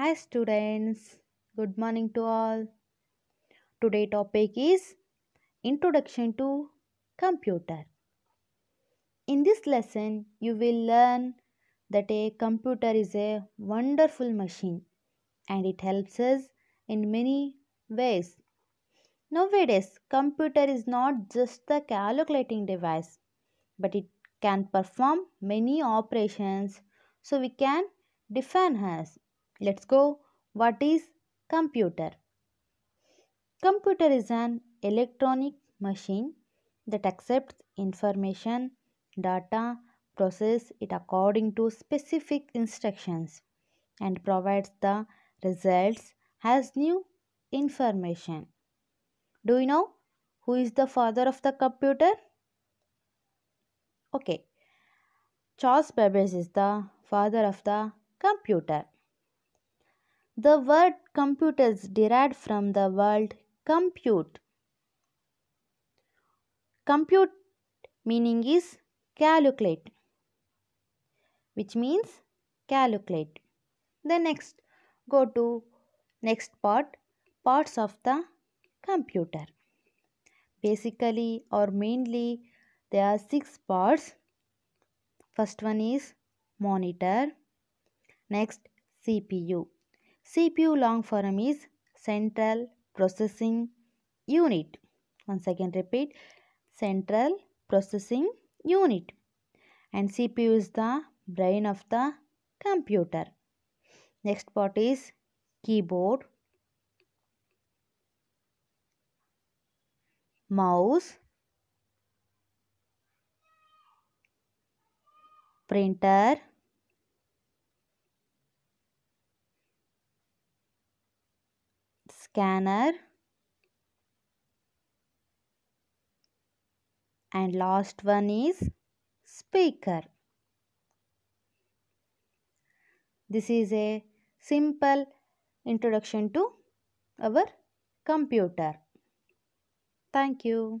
Hi students, good morning to all. Today topic is Introduction to Computer. In this lesson, you will learn that a computer is a wonderful machine and it helps us in many ways. Nowadays, computer is not just a calculating device but it can perform many operations so we can define as Let's go. What is computer? Computer is an electronic machine that accepts information, data, process it according to specific instructions and provides the results as new information. Do you know who is the father of the computer? Okay, Charles Babbage is the father of the computer. The word computer is derived from the word compute. Compute meaning is calculate, which means calculate. The next, go to next part, parts of the computer. Basically or mainly, there are six parts. First one is monitor. Next, CPU. CPU long form is Central Processing Unit. Once again repeat Central Processing Unit. And CPU is the brain of the computer. Next part is keyboard, mouse, printer, scanner and last one is speaker. This is a simple introduction to our computer. Thank you.